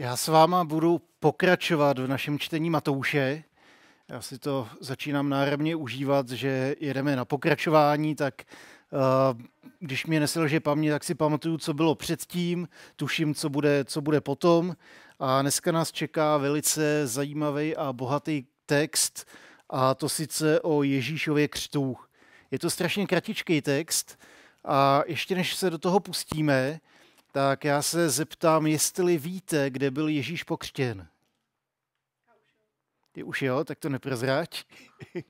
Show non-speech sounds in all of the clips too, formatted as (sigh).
Já s váma budu pokračovat v našem čtení Matouše. Já si to začínám náramně užívat, že jedeme na pokračování, tak eh, když mě neselže paměť, tak si pamatuju, co bylo předtím, tuším, co bude, co bude potom. A dneska nás čeká velice zajímavý a bohatý text, a to sice o Ježíšově křtu. Je to strašně kratičký text a ještě než se do toho pustíme, tak já se zeptám, jestli víte, kde byl Ježíš pokřtěn. Ty už jo, tak to neprozráč. (laughs)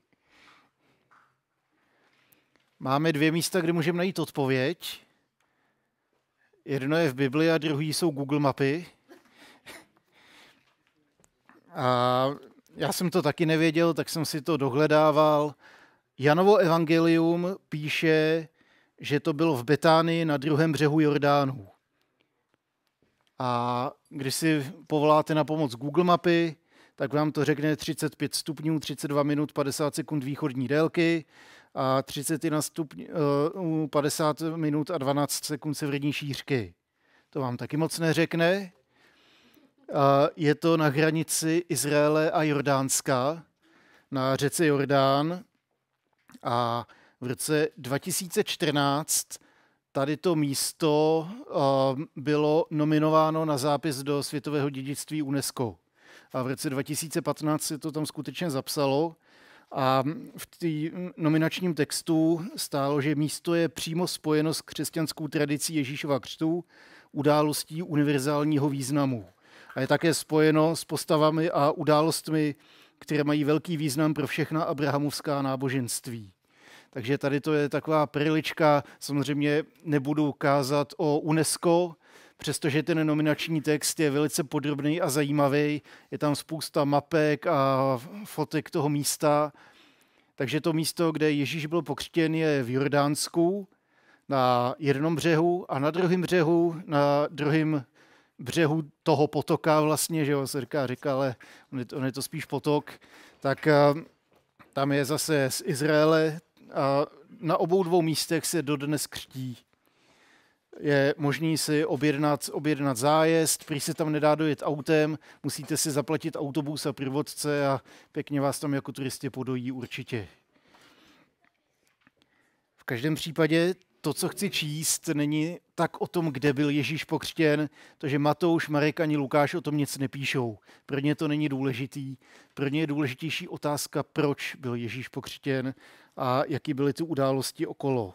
Máme dvě místa, kde můžeme najít odpověď. Jedno je v Bibli a druhý jsou Google mapy. A já jsem to taky nevěděl, tak jsem si to dohledával. Janovo evangelium píše, že to bylo v Betánii na druhém břehu Jordánu. A když si povoláte na pomoc Google mapy, tak vám to řekne 35 stupňů, 32 minut, 50 sekund východní délky a 31 stupňů, 50 minut a 12 sekund severní šířky. To vám taky moc neřekne. Je to na hranici Izraele a Jordánska, na řece Jordán. A v roce 2014 tady to místo eh, bylo nominováno na zápis do světového dědictví UNESCO. A v roce 2015 se to tam skutečně zapsalo a v tý nominačním textu stálo, že místo je přímo spojeno s křesťanskou tradicí Ježíšova křtu, událostí univerzálního významu. A je také spojeno s postavami a událostmi, které mají velký význam pro všechna abrahamovská náboženství. Takže tady to je taková prilička. Samozřejmě nebudu kázat o UNESCO, přestože ten nominační text je velice podrobný a zajímavý. Je tam spousta mapek a fotek toho místa. Takže to místo, kde Ježíš byl pokřtěn, je v Jordánsku na jednom břehu a na druhém břehu, na druhém břehu toho potoka vlastně, že jo, se říká říká ale on je, to, on je to spíš potok, tak eh, tam je zase z Izraele a na obou dvou místech se dodnes křtí. Je možný si objednat, objednat zájezd, prý se tam nedá dojet autem, musíte si zaplatit autobus a průvodce a pěkně vás tam jako turisty podojí určitě. V každém případě to, co chci číst, není tak o tom, kde byl Ježíš pokřtěn, to, že Matouš, Marek ani Lukáš o tom nic nepíšou. Pro ně to není důležitý. Pro ně je důležitější otázka, proč byl Ježíš pokřtěn a jaký byly ty události okolo.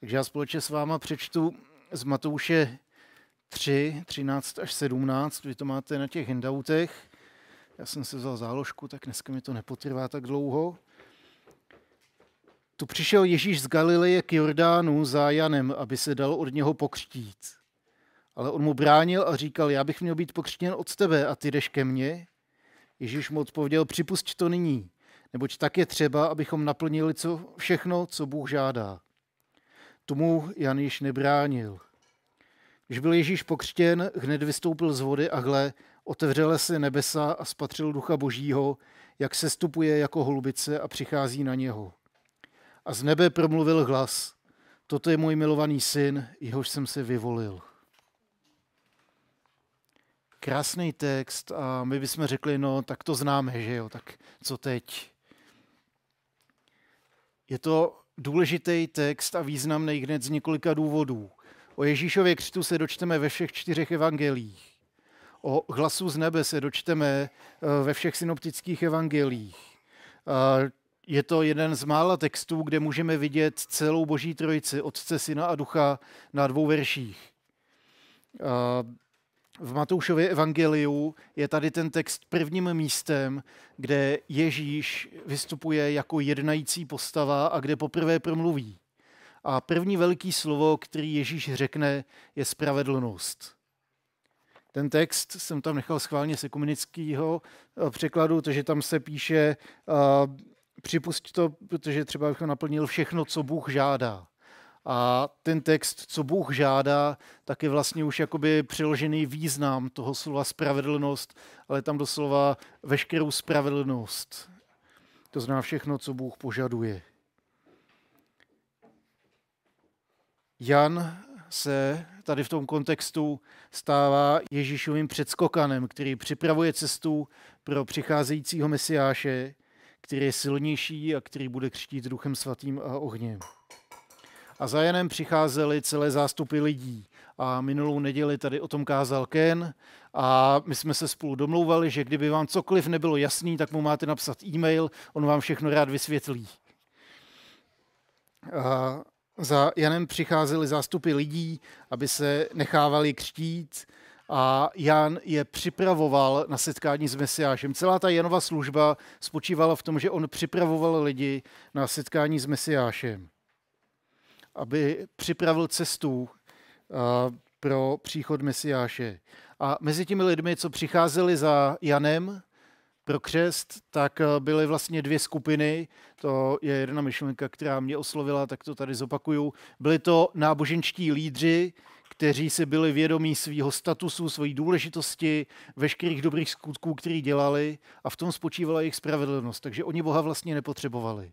Takže já společně s váma přečtu z Matouše 3, 13 až 17, vy to máte na těch handoutech. Já jsem se vzal záložku, tak dneska mi to nepotrvá tak dlouho. Tu přišel Ježíš z Galileje k Jordánu za Janem, aby se dal od něho pokřtít. Ale on mu bránil a říkal, já bych měl být pokřtěn od tebe a ty jdeš ke mně? Ježíš mu odpověděl, připust to nyní, neboť tak je třeba, abychom naplnili co, všechno, co Bůh žádá. Tomu Jan již nebránil. Když byl Ježíš pokřtěn, hned vystoupil z vody a hle, otevřela se nebesa a spatřil ducha božího, jak se stupuje jako holubice a přichází na něho. A z nebe promluvil hlas. Toto je můj milovaný syn, jehož jsem se vyvolil. Krásný text a my bychom řekli, no tak to známe, že jo, tak co teď? Je to důležitý text a významný hned z několika důvodů. O Ježíšově křtu se dočteme ve všech čtyřech evangelích. O hlasu z nebe se dočteme eh, ve všech synoptických evangelích. Je to jeden z mála textů, kde můžeme vidět celou Boží trojici, Otce, Syna a Ducha na dvou verších. V Matoušově evangeliu je tady ten text prvním místem, kde Ježíš vystupuje jako jednající postava a kde poprvé promluví. A první velký slovo, který Ježíš řekne, je spravedlnost. Ten text jsem tam nechal schválně z ekumenického překladu, takže tam se píše uh, připust to, protože třeba bych naplnil všechno, co Bůh žádá. A ten text, co Bůh žádá, tak je vlastně už jakoby přiložený význam toho slova spravedlnost, ale tam doslova veškerou spravedlnost. To zná všechno, co Bůh požaduje. Jan se tady v tom kontextu stává Ježíšovým předskokanem, který připravuje cestu pro přicházejícího mesiáše, který je silnější a který bude křtít duchem svatým a ohněm. A za Janem přicházely celé zástupy lidí. A minulou neděli tady o tom kázal Ken a my jsme se spolu domlouvali, že kdyby vám cokoliv nebylo jasný, tak mu máte napsat e-mail, on vám všechno rád vysvětlí. A za Janem přicházely zástupy lidí, aby se nechávali křtít, a Jan je připravoval na setkání s Mesiášem. Celá ta Janova služba spočívala v tom, že on připravoval lidi na setkání s Mesiášem, aby připravil cestu uh, pro příchod Mesiáše. A mezi těmi lidmi, co přicházeli za Janem pro křest, tak uh, byly vlastně dvě skupiny. To je jedna myšlenka, která mě oslovila, tak to tady zopakuju. Byli to náboženští lídři, kteří si byli vědomí svého statusu, své důležitosti, veškerých dobrých skutků, které dělali a v tom spočívala jejich spravedlnost, takže oni Boha vlastně nepotřebovali.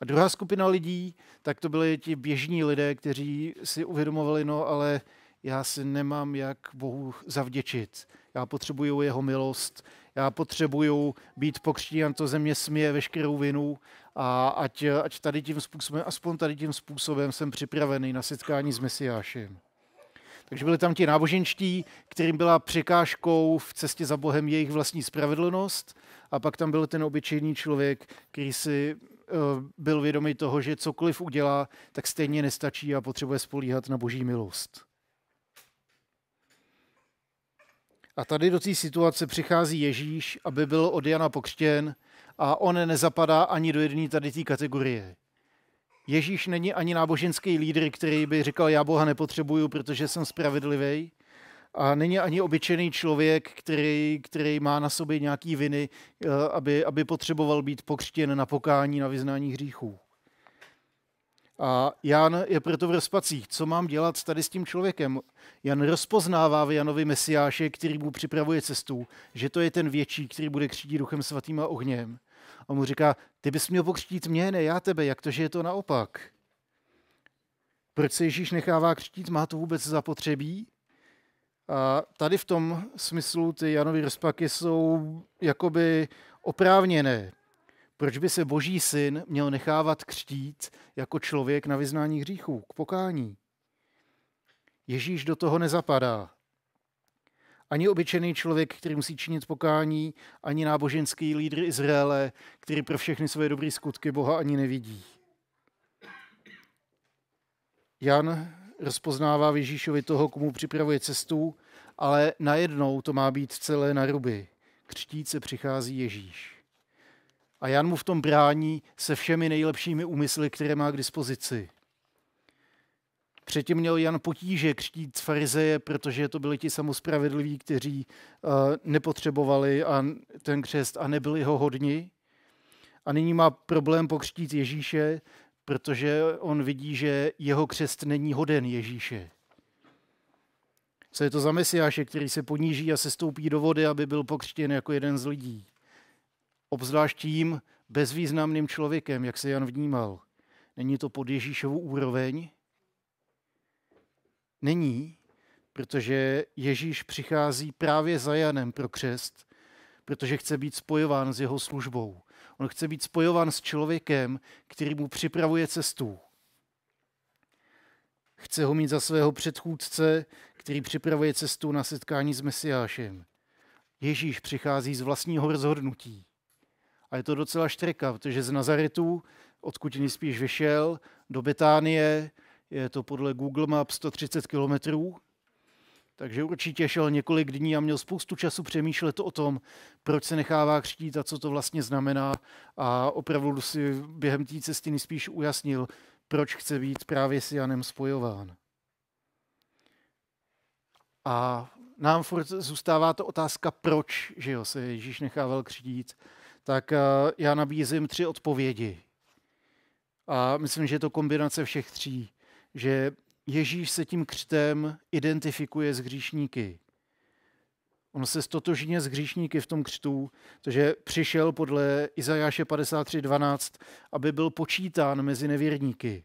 A druhá skupina lidí, tak to byli ti běžní lidé, kteří si uvědomovali, no ale já si nemám jak Bohu zavděčit. Já potřebuju jeho milost, já potřebuju být pokřtín, to země směje veškerou vinu a ať, ať tady tím způsobem, aspoň tady tím způsobem jsem připravený na setkání s Mesiášem. Takže byli tam ti náboženští, kterým byla překážkou v cestě za Bohem jejich vlastní spravedlnost. A pak tam byl ten obyčejný člověk, který si eh, byl vědomý toho, že cokoliv udělá, tak stejně nestačí a potřebuje spolíhat na boží milost. A tady do té situace přichází Ježíš, aby byl od Jana pokřtěn a on nezapadá ani do jedné tady té kategorie. Ježíš není ani náboženský lídr, který by říkal, já Boha nepotřebuju, protože jsem spravedlivý. A není ani obyčejný člověk, který, který má na sobě nějaký viny, eh, aby, aby potřeboval být pokřtěn na pokání, na vyznání hříchů. A Jan je proto v rozpacích. Co mám dělat tady s tím člověkem? Jan rozpoznává v Janovi Mesiáše, který mu připravuje cestu, že to je ten větší, který bude křídit duchem svatým a ohněm. On mu říká, ty bys měl pokřtít mě, ne já tebe, jak to, že je to naopak? Proč se Ježíš nechává křtít? Má to vůbec zapotřebí? A tady v tom smyslu ty Janovy rozpaky jsou jakoby oprávněné. Proč by se boží syn měl nechávat křtít jako člověk na vyznání hříchů, k pokání? Ježíš do toho nezapadá. Ani obyčejný člověk, který musí činit pokání, ani náboženský lídr Izraele, který pro všechny svoje dobré skutky Boha ani nevidí. Jan rozpoznává v Ježíšovi toho, komu připravuje cestu, ale najednou to má být celé na ruby. Křtíce přichází Ježíš. A Jan mu v tom brání se všemi nejlepšími úmysly, které má k dispozici. Předtím měl Jan potíže křtít z farizeje, protože to byli ti samospravedliví, kteří uh, nepotřebovali a ten křest a nebyli ho hodni. A nyní má problém pokřtít Ježíše, protože on vidí, že jeho křest není hoden Ježíše. Co je to za mesiáše, který se poníží a se stoupí do vody, aby byl pokřtěn jako jeden z lidí? Obzvlášť tím bezvýznamným člověkem, jak se Jan vnímal. Není to pod Ježíšovu úroveň? Není, protože Ježíš přichází právě za Janem pro křest, protože chce být spojován s jeho službou. On chce být spojován s člověkem, který mu připravuje cestu. Chce ho mít za svého předchůdce, který připravuje cestu na setkání s Mesiášem. Ježíš přichází z vlastního rozhodnutí. A je to docela štreka, protože z Nazaretu, odkud nejspíš vyšel, do Betánie, je to podle Google Maps 130 kilometrů, takže určitě šel několik dní a měl spoustu času přemýšlet o tom, proč se nechává křtít a co to vlastně znamená. A opravdu si během té cesty nejspíš ujasnil, proč chce být právě s Janem spojován. A nám furt zůstává ta otázka, proč že jo, se Ježíš nechával křtít. Tak eh, já nabízím tři odpovědi. A myslím, že je to kombinace všech tří že Ježíš se tím křtem identifikuje s hříšníky. On se stotožňuje s hříšníky v tom křtu, protože přišel podle Izajáše 53.12, aby byl počítán mezi nevěrníky.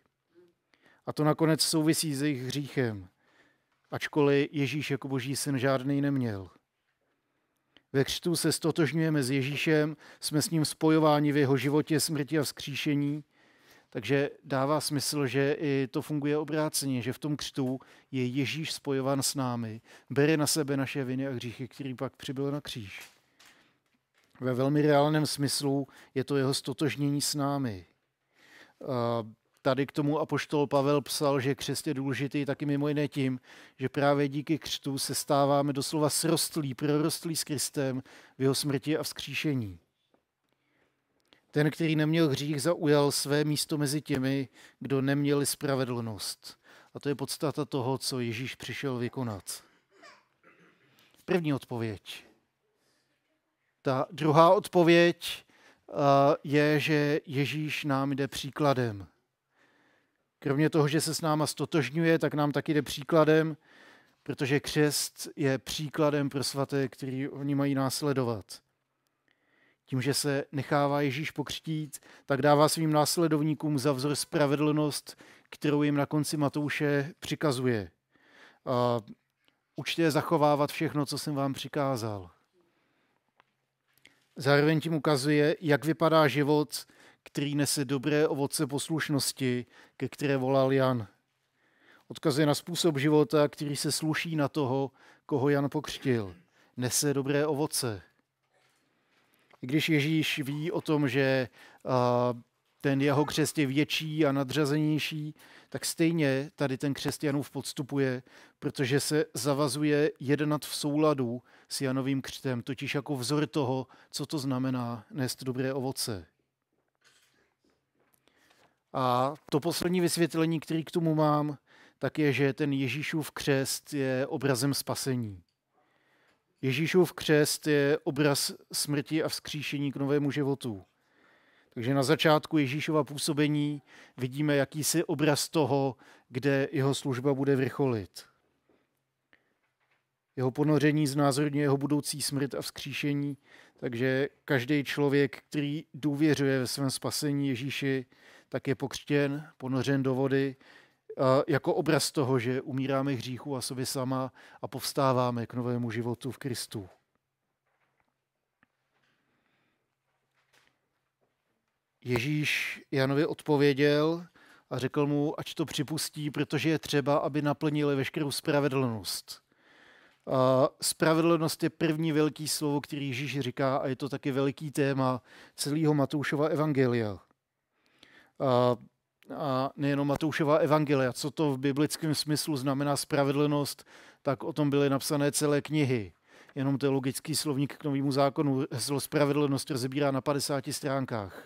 A to nakonec souvisí s jejich hříchem, ačkoliv Ježíš jako boží syn žádný neměl. Ve křtu se stotožňujeme s Ježíšem, jsme s ním spojováni v jeho životě, smrti a vzkříšení – takže dává smysl, že i to funguje obráceně, že v tom křtu je Ježíš spojovan s námi, bere na sebe naše viny a hříchy, který pak přibyl na kříž. Ve velmi reálném smyslu je to jeho stotožnění s námi. Tady k tomu apoštol Pavel psal, že křest je důležitý taky mimo jiné tím, že právě díky křtu se stáváme doslova srostlí, prorostlí s Kristem v jeho smrti a vzkříšení. Ten, který neměl hřích, zaujal své místo mezi těmi, kdo neměli spravedlnost. A to je podstata toho, co Ježíš přišel vykonat. První odpověď. Ta druhá odpověď eh, je, že Ježíš nám jde příkladem. Kromě toho, že se s náma stotožňuje, tak nám taky jde příkladem, protože křest je příkladem pro svaté, který oni mají následovat. Tím, že se nechává Ježíš pokřtít, tak dává svým následovníkům za vzor spravedlnost, kterou jim na konci Matouše přikazuje. A je zachovávat všechno, co jsem vám přikázal. Zároveň tím ukazuje, jak vypadá život, který nese dobré ovoce poslušnosti, ke které volal Jan. Odkazuje na způsob života, který se sluší na toho, koho Jan pokřtil. Nese dobré ovoce když Ježíš ví o tom, že ten jeho křest je větší a nadřazenější, tak stejně tady ten křesťanův podstupuje, protože se zavazuje jednat v souladu s Janovým křtem, totiž jako vzor toho, co to znamená nést dobré ovoce. A to poslední vysvětlení, který k tomu mám, tak je, že ten Ježíšův křest je obrazem spasení. Ježíšův křest je obraz smrti a vzkříšení k novému životu. Takže na začátku Ježíšova působení vidíme jakýsi obraz toho, kde jeho služba bude vrcholit. Jeho ponoření znázorňuje jeho budoucí smrt a vzkříšení, takže každý člověk, který důvěřuje ve svém spasení Ježíši, tak je pokřtěn, ponořen do vody jako obraz toho, že umíráme hříchu a sobě sama a povstáváme k novému životu v Kristu. Ježíš Janovi odpověděl a řekl mu, ať to připustí, protože je třeba, aby naplnili veškerou spravedlnost. A spravedlnost je první velký slovo, který Ježíš říká a je to taky veliký téma celého Matoušova evangelia. A a nejenom Matoušova evangelia, co to v biblickém smyslu znamená spravedlnost, tak o tom byly napsané celé knihy. Jenom logický slovník k novému zákonu heslo spravedlnost rozebírá na 50 stránkách.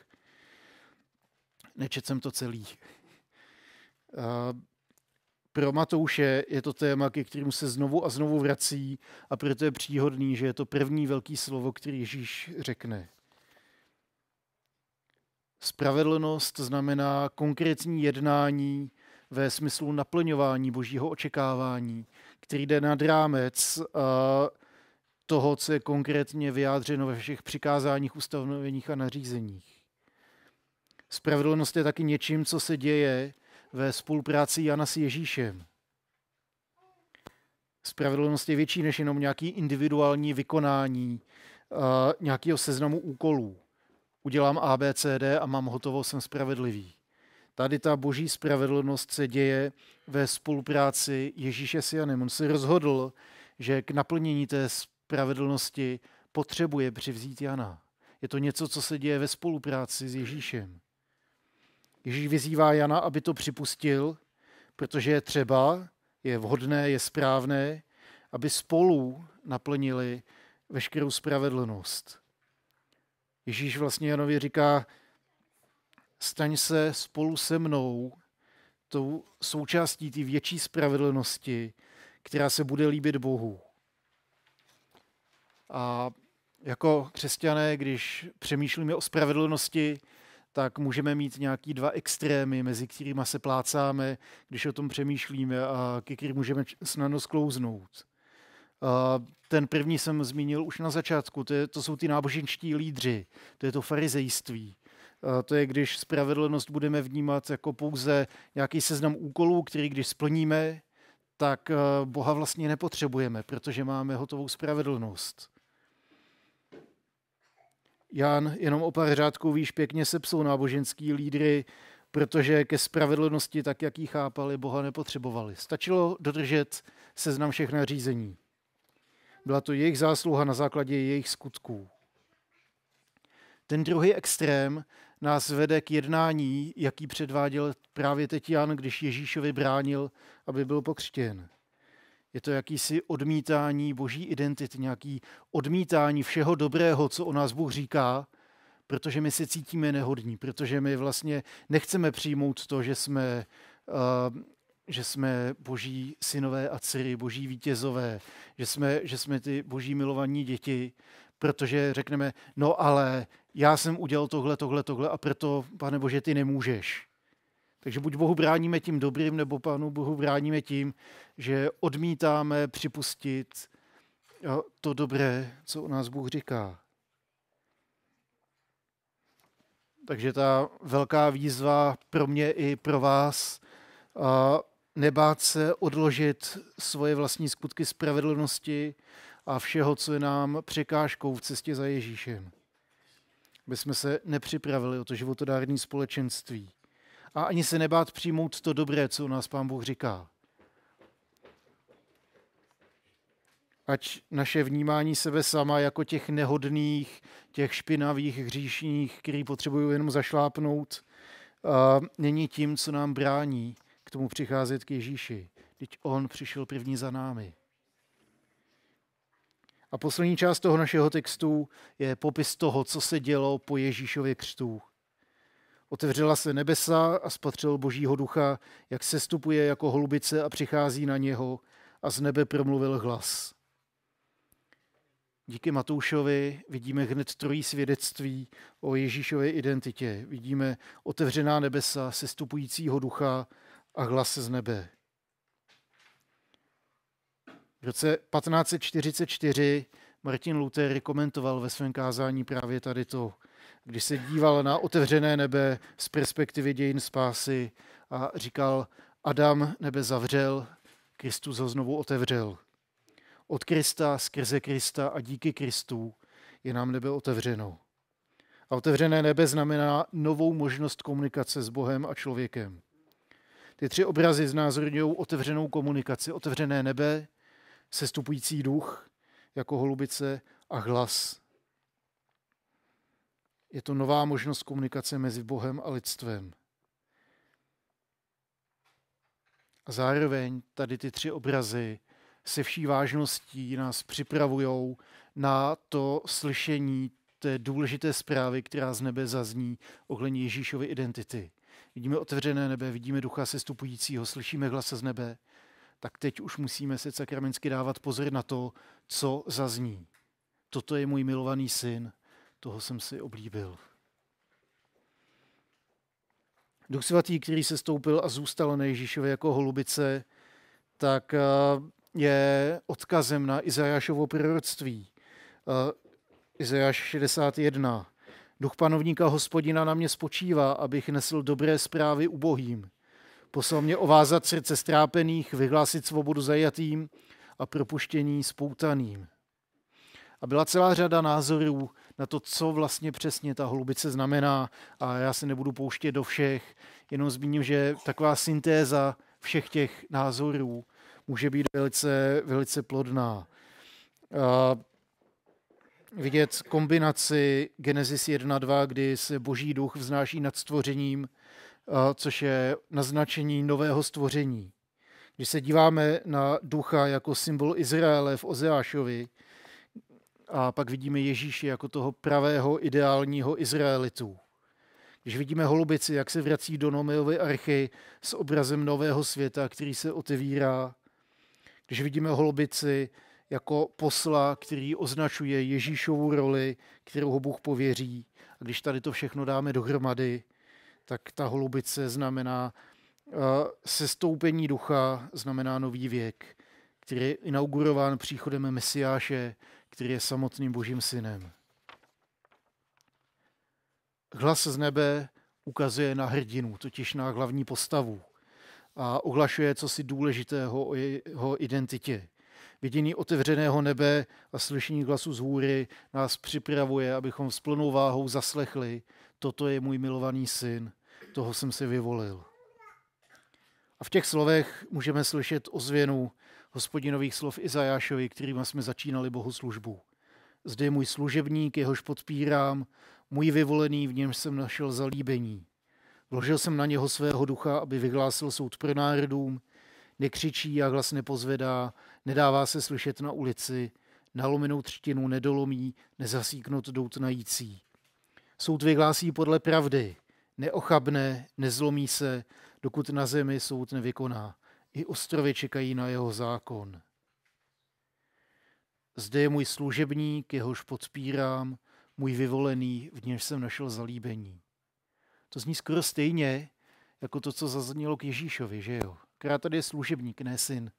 Nečet jsem to celý. A pro Matouše je to téma, ke kterému se znovu a znovu vrací a proto je příhodný, že je to první velký slovo, který Ježíš řekne. Spravedlnost znamená konkrétní jednání ve smyslu naplňování božího očekávání, který jde nad rámec eh, toho, co je konkrétně vyjádřeno ve všech přikázáních, ustanoveních a nařízeních. Spravedlnost je taky něčím, co se děje ve spolupráci Jana s Ježíšem. Spravedlnost je větší než jenom nějaký individuální vykonání uh, nějakého seznamu úkolů udělám ABCD a mám hotovo, jsem spravedlivý. Tady ta boží spravedlnost se děje ve spolupráci Ježíše s Janem. On si rozhodl, že k naplnění té spravedlnosti potřebuje přivzít Jana. Je to něco, co se děje ve spolupráci s Ježíšem. Ježíš vyzývá Jana, aby to připustil, protože je třeba, je vhodné, je správné, aby spolu naplnili veškerou spravedlnost. Ježíš vlastně Janovi říká, staň se spolu se mnou tou součástí té větší spravedlnosti, která se bude líbit Bohu. A jako křesťané, když přemýšlíme o spravedlnosti, tak můžeme mít nějaký dva extrémy, mezi kterými se plácáme, když o tom přemýšlíme a ke kterým můžeme snadno sklouznout. Ten první jsem zmínil už na začátku, to, je, to jsou ty náboženští lídři, to je to farizejství. To je, když spravedlnost budeme vnímat jako pouze nějaký seznam úkolů, který když splníme, tak eh, Boha vlastně nepotřebujeme, protože máme hotovou spravedlnost. Jan, jenom o pár řádků víš, pěkně psou náboženský lídry, protože ke spravedlnosti, tak jak ji chápali, Boha nepotřebovali. Stačilo dodržet seznam všech nařízení. Byla to jejich zásluha na základě jejich skutků. Ten druhý extrém nás vede k jednání, jaký předváděl právě teď Jan, když Ježíšovi bránil, aby byl pokřtěn. Je to jakýsi odmítání boží identity, nějaký odmítání všeho dobrého, co o nás Bůh říká, protože my se cítíme nehodní, protože my vlastně nechceme přijmout to, že jsme uh, že jsme boží synové a dcery, boží vítězové, že jsme, že jsme ty boží milovaní děti, protože řekneme, no ale já jsem udělal tohle, tohle, tohle a proto, pane bože, ty nemůžeš. Takže buď Bohu bráníme tím dobrým, nebo panu Bohu bráníme tím, že odmítáme připustit eh, to dobré, co o nás Bůh říká. Takže ta velká výzva pro mě i pro vás nebát se odložit svoje vlastní skutky spravedlnosti a všeho, co je nám překážkou v cestě za Ježíšem. By jsme se nepřipravili o to životodární společenství a ani se nebát přijmout to dobré, co u nás Pán Bůh říká. Ať naše vnímání sebe sama jako těch nehodných, těch špinavých hříšních, který potřebují jenom zašlápnout, není tím, co nám brání k tomu přicházet k Ježíši. Teď on přišel první za námi. A poslední část toho našeho textu je popis toho, co se dělo po Ježíšově křtu. Otevřela se nebesa a spatřil Božího ducha, jak se stupuje jako holubice a přichází na něho a z nebe promluvil hlas. Díky Matoušovi vidíme hned trojí svědectví o Ježíšově identitě. Vidíme otevřená nebesa, sestupujícího ducha a hlas z nebe. V roce 1544 Martin Luther komentoval ve svém kázání právě tady to, když se díval na otevřené nebe z perspektivy dějin spásy a říkal, Adam nebe zavřel, Kristus ho znovu otevřel. Od Krista, skrze Krista a díky Kristu je nám nebe otevřeno. A otevřené nebe znamená novou možnost komunikace s Bohem a člověkem. Ty tři obrazy znázorňují otevřenou komunikaci, otevřené nebe, sestupující duch jako holubice a hlas. Je to nová možnost komunikace mezi Bohem a lidstvem. A zároveň tady ty tři obrazy se vší vážností nás připravují na to slyšení té důležité zprávy, která z nebe zazní ohledně Ježíšovy identity. Vidíme otevřené nebe, vidíme ducha sestupujícího, slyšíme hlas z nebe, tak teď už musíme si sakramensky dávat pozor na to, co zazní. Toto je můj milovaný syn, toho jsem si oblíbil. Duch svatý, který se stoupil a zůstal na Ježíšově jako holubice, tak eh, je odkazem na Izajášovo proroctví. Eh, Izajáš 61. Duch panovníka hospodina na mě spočívá, abych nesl dobré zprávy ubohým. Poslal mě ovázat srdce strápených, vyhlásit svobodu zajatým a propuštění spoutaným. A byla celá řada názorů na to, co vlastně přesně ta holubice znamená a já se nebudu pouštět do všech, jenom zmíním, že taková syntéza všech těch názorů může být velice, velice plodná. A vidět kombinaci Genesis 1.2, kdy se boží duch vznáší nad stvořením, což je naznačení nového stvoření. Když se díváme na ducha jako symbol Izraele v Ozeášovi, a pak vidíme Ježíše jako toho pravého ideálního Izraelitu. Když vidíme holubici, jak se vrací do Nomeovy archy s obrazem nového světa, který se otevírá. Když vidíme holubici, jako posla, který označuje Ježíšovu roli, kterou ho Bůh pověří. A když tady to všechno dáme dohromady, tak ta holubice znamená uh, sestoupení ducha, znamená nový věk, který je inaugurován příchodem Mesiáše, který je samotným božím synem. Hlas z nebe ukazuje na hrdinu, totiž na hlavní postavu a ohlašuje co si důležitého o jeho identitě. Vidění otevřeného nebe a slyšení hlasu z hůry nás připravuje, abychom s plnou váhou zaslechli, toto je můj milovaný syn, toho jsem si vyvolil. A v těch slovech můžeme slyšet ozvěnu hospodinových slov Izajášovi, kterými jsme začínali bohoslužbu. Zde je můj služebník, jehož podpírám, můj vyvolený, v němž jsem našel zalíbení. Vložil jsem na něho svého ducha, aby vyhlásil soud pro národům, nekřičí a hlas nepozvedá, Nedává se slyšet na ulici, nalomenou třtinu nedolomí, nezasíknout doutnající. Soud vyhlásí podle pravdy, neochabne, nezlomí se, dokud na zemi soud nevykoná. I ostrovy čekají na jeho zákon. Zde je můj služebník, jehož podpírám, můj vyvolený, v němž jsem našel zalíbení. To zní skoro stejně, jako to, co zaznělo k Ježíšovi, že jo? Krát tady je služebník, ne syn.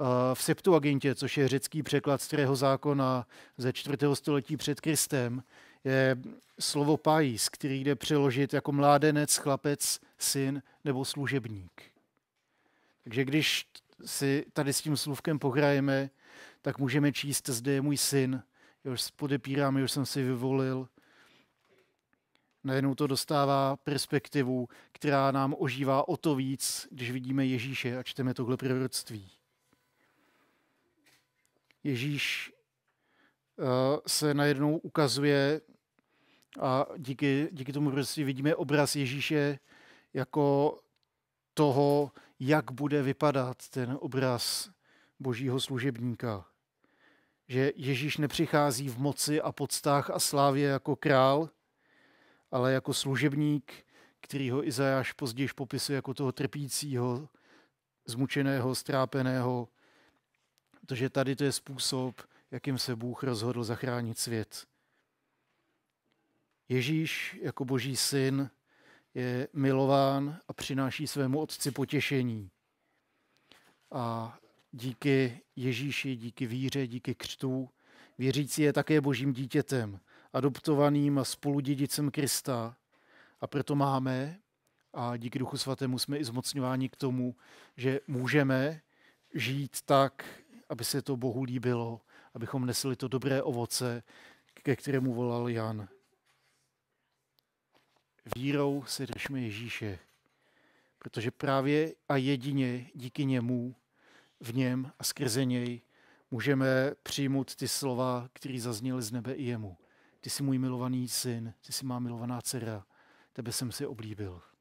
Eh, v Septuagintě, což je řecký překlad starého zákona ze 4. století před Kristem, je slovo pais, který jde přeložit jako mládenec, chlapec, syn nebo služebník. Takže když si tady s tím slůvkem pohrajeme, tak můžeme číst, zde je můj syn, jehož podepírám, jehož jsem si vyvolil. Najednou to dostává perspektivu, která nám ožívá o to víc, když vidíme Ježíše a čteme tohle proroctví. Ježíš eh, se najednou ukazuje a díky, díky tomu prostě vidíme obraz Ježíše jako toho, jak bude vypadat ten obraz božího služebníka. Že Ježíš nepřichází v moci a podstách a slávě jako král, ale jako služebník, který ho Izajáš později popisuje jako toho trpícího, zmučeného, strápeného, protože tady to je způsob, jakým se Bůh rozhodl zachránit svět. Ježíš jako boží syn je milován a přináší svému otci potěšení. A díky Ježíši, díky víře, díky křtu, věřící je také božím dítětem, adoptovaným a spoludědicem Krista. A proto máme, a díky Duchu Svatému jsme i zmocňováni k tomu, že můžeme žít tak, aby se to Bohu líbilo, abychom nesli to dobré ovoce, ke kterému volal Jan. Vírou se držme Ježíše, protože právě a jedině díky němu, v něm a skrze něj můžeme přijmout ty slova, které zazněly z nebe i jemu. Ty jsi můj milovaný syn, ty jsi má milovaná dcera, tebe jsem si oblíbil.